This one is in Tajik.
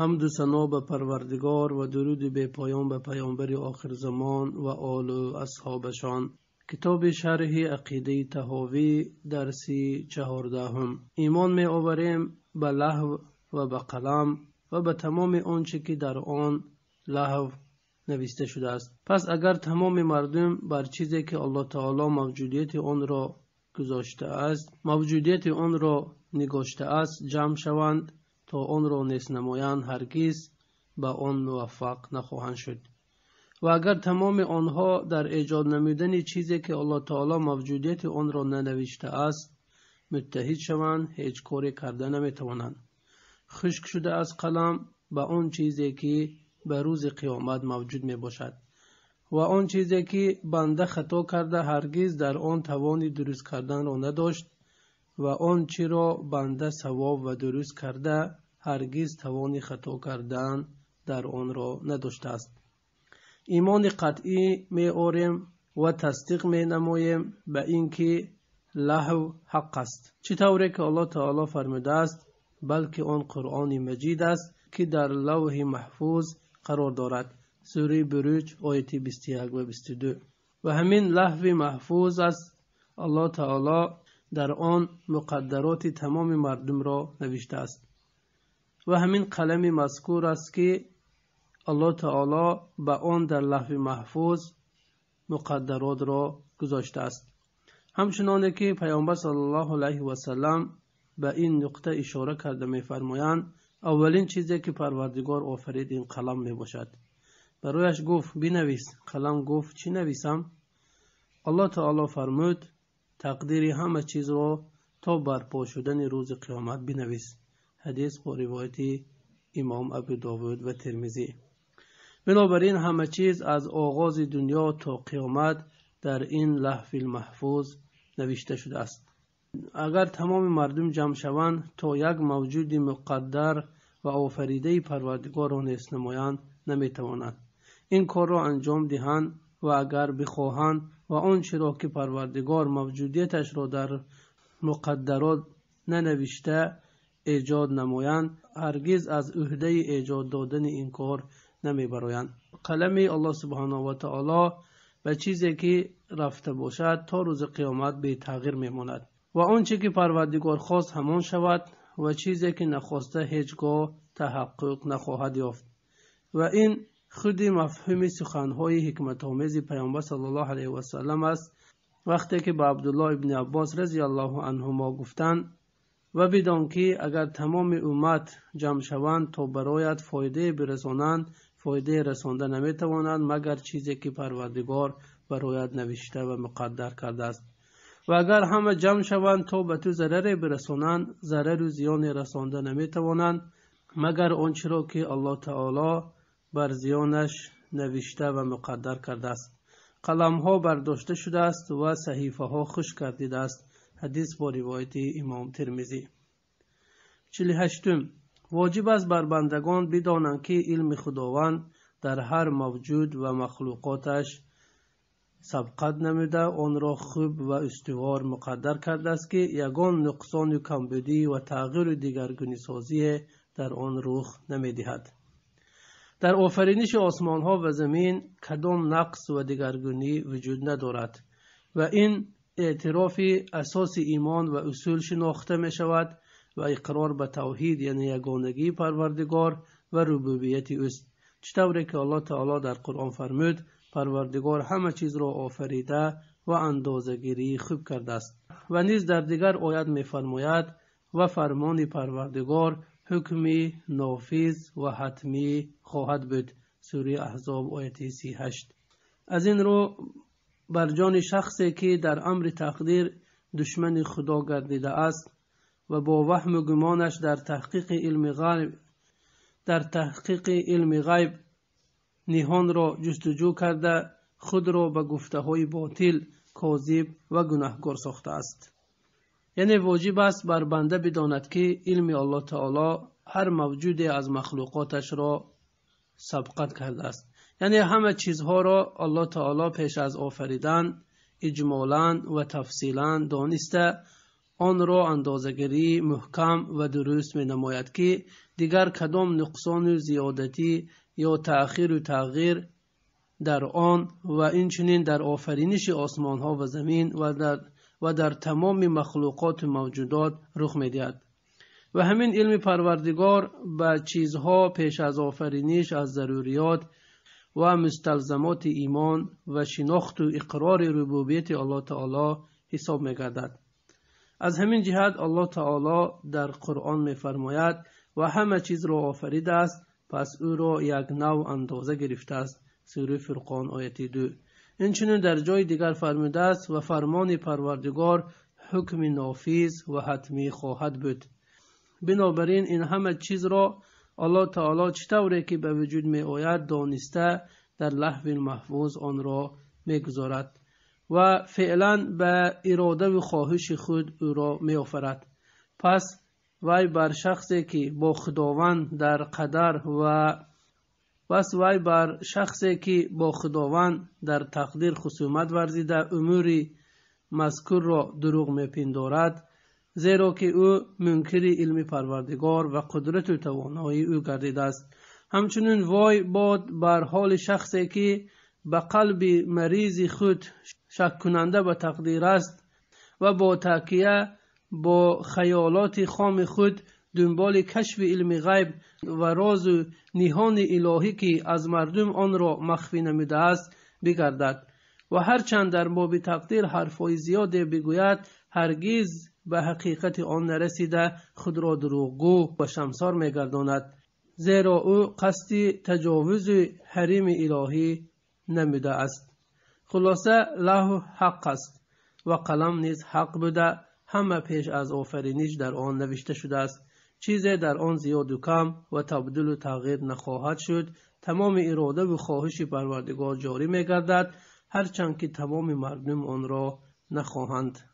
ҳамду сано ба парвардигор ва дуруди бепоён ба паёмбари охирзамон ва олу асҳобашон китоби шарҳи ақидаи таҳовӣ дарси чаҳордаҳум имон меоварем ба лаҳв ва ба қалам ва ба тамоми он чи ки дар он лаҳв нависта шудааст пас агар тамоми мардум бар чизе ки аллоҳ таоло мавҷудияти онро гузоштааст мавҷудияти онро нигоштааст ҷамъ шаванд то онро нес намоянд ҳаргиз ба он муваффақ нахоҳанд шуд ва агар тамоми онҳо дар эҷод намудани чизе ки алло таоло мавҷудияти онро нанавиштааст муттаҳид шаванд ҳеҷ коре карда наметавонанд хушк шудааст қалам ба он чизе ки ба рӯзи қиёмат мавҷуд мебошад ва он чизе ки банда хато карда ҳаргиз дар он тавони дуруст карданро надошт ва он чиро банда савоб ва дуруст карда ҳаргиз тавони хато кардан дар онро надоштааст имони қатъӣ меорем ва тасдиқ менамоем ба ин ки лаҳв ҳаққ аст чӣ тавре ки аллоҳ таоло фармудааст балки он қуръони маҷид аст ки дар лавҳи маҳфуз қарор дорад сури бурӯҷ ояти бистяк ва бистду ва ҳамин лаҳви маҳфуз аст аллоҳ таоло дар он муқаддароти тамоми мардумро навиштааст و همین قلم مذکور است که الله تعالی به آن در لحو محفوظ مقدرات را گذاشته است همچنان که پیامبر صلی الله علیه و سلم به این نقطه اشاره کرده میفرمایند اولین چیزی که پروردگار آفرید این قلم می باشد برایش گفت بنویس قلم گفت چی نویسم الله تعالی فرمود تقدیری همه چیز را تا برپا شدن روز قیامت بنویس حدیث با روایت امام ابو داود و ترمیزی بنابراین همه چیز از آغاز دنیا تا قیامت در این لحف المحفوظ نوشته شده است اگر تمام مردم جمع شوند تا یک موجود مقدر و آفریده پروردگار را نیست نمایند نمیتوانند این کار را انجام دهند و اگر بخواهند و آن را که پروردگار موجودیتش را در مقدرات ننوشته эҷод намоянд ҳаргиз аз уҳдаи эҷод додани ин кор намебароянд қалами аллоҳ субҳанаҳу ватаоло ба чизе ки рафта бошад то рӯзи қиёмат бетағйир мемонад ва он чи ки парвардигор хост ҳамон шавад ва чизе ки нахоста ҳеҷ гоҳ таҳаққуқ нахоҳад ёфт ва ин худи мафҳуми суханҳои ҳикматомези паёмбар сал л ал васалам аст вақте ки ба абдуллоҳ ибни аббос разиллоҳ анҳумо гуфтанд ва бидон ки агар тамоми уммат ҷамъ шаванд то барояд фоидае бирасонанд фоидае расонда наметавонанд магар чизе ки парвардигор барояд навишта ва муқаддар кардааст ва агар ҳама ҷамъ шаванд то ба ту зараре бирасонанд зарару зиёне расонда наметавонанд магар ончеро ки аллоҳ таъоло бар зиёнаш навишта ва муқаддар кардааст қаламҳо бардошта шудааст ва саҳифаҳо хушк гардидааст حدیث با روایت امام ترمیزی چلی هشتم واجب است بر بندگان بدانند که علم خداوند در هر موجود و مخلوقاتش سبقت نموده آن را خوب و استوار مقدر کرده است که یگان نقصان و کمبودی و تغییر و دیگرگونی سازی در آن روخ نمیدهد در آفرینش آسمان ها و زمین کدام نقص و دیگرگونی وجود ندارد و این эътирофи асоси имон ва усул шинохта мешавад ва иқрор ба тавҳид яъне ягонагии парвардигор ва рубубияти ӯст чӣ тавре ки алло таоло дар қуръон фармуд парвардигор ҳама чизро офарида ва андозагирии хуб кардааст ва низ дар дигар оят мефармояд ва фармони парвардигор ҳукми нофиз ва ҳатмӣ хоҳад буд сури аҳзоб ояти сҳ аз ин рӯ бар ҷони шахсе ки дар амри тақдир душмани худо гардидааст ва бо ваҳму гумонаш дар таҳқиқи илми ғайб дар таҳқиқи илми ғайб ниҳонро ҷустуҷӯ карда худро ба гуфтаҳои ботил козиб ва гунаҳкор сохтааст яъне воҷиб аст бар банда бидонад ки илми оллоҳ таоло ҳар мавҷуде аз махлуқоташро сабқат кардааст یعنی همه چیزها را الله تعالی پیش از آفریدن اجمالا و تفصیلا دانسته آن را اندازگری محکم و درست می نماید که دیگر کدام نقصان و زیادتی یا تأخیر و تغییر در آن و اینچنین در آفرینش آسمان ها و زمین و در, و در تمام مخلوقات موجودات رخ می دید. و همین علم پروردگار به چیزها پیش از آفرینش از ضروریات ва мустазамоти имон ва шинохту иқрори рубубияти аллоҳ таоло ҳисоб мегардад аз ҳамин ҷиҳат аллоҳ таоло дар қуръон мефармояд ва ҳама чизро офаридааст пас ӯро як нав андоза гирифтааст сури фурқон ояти ду инчунин дар ҷои дигар фармудааст ва фармони парвардигор ҳукми нофиз ва ҳатмӣ хоҳад буд бинобар ин ин ҳама чизро алло таоло чӣ тавре ки ба вуҷуд меояд дониста дар лаҳви маҳвуз онро мегузорад ва феълан ба иродаву хоҳиши худ ӯро меофарад пас вай бар шахсе ки бо худованд дар қадар ва пас вай бар шахсе ки бо худованд дар тақдир хусумат варзида умури мазкурро дурӯғ мепиндорад зеро ки ӯ мункири илми парвардигор ва қудрату тавоноии ӯ гардидааст ҳамчунин вой бод бар ҳоли шахсе ки ба қалби маризи худ шаккунанда ба тақдир аст ва бо такия бо хаёлоти хоми худ дунболи кашфи илми ғайб ва розу ниҳони илоҳӣ ки аз мардум онро махфӣ намудааст бигардад ва ҳарчанд дар боби тақдир ҳарфҳои зиёде бигӯяд ҳаргиз به حقیقت آن نرسیده خود را دروغگو و شمسار میگرداند زیرا او قصد تجاوز حریم الهی نموده است خلاصه له حق است و قلم نیز حق بوده همه پیش از آفرینش در آن نوشته شده است چیزی در آن زیاد و کم و تبدیل و تغییر نخواهد شد تمام اراده و خواهش پروردگار جاری میگردد هرچند که تمام مردم آن را نخواهند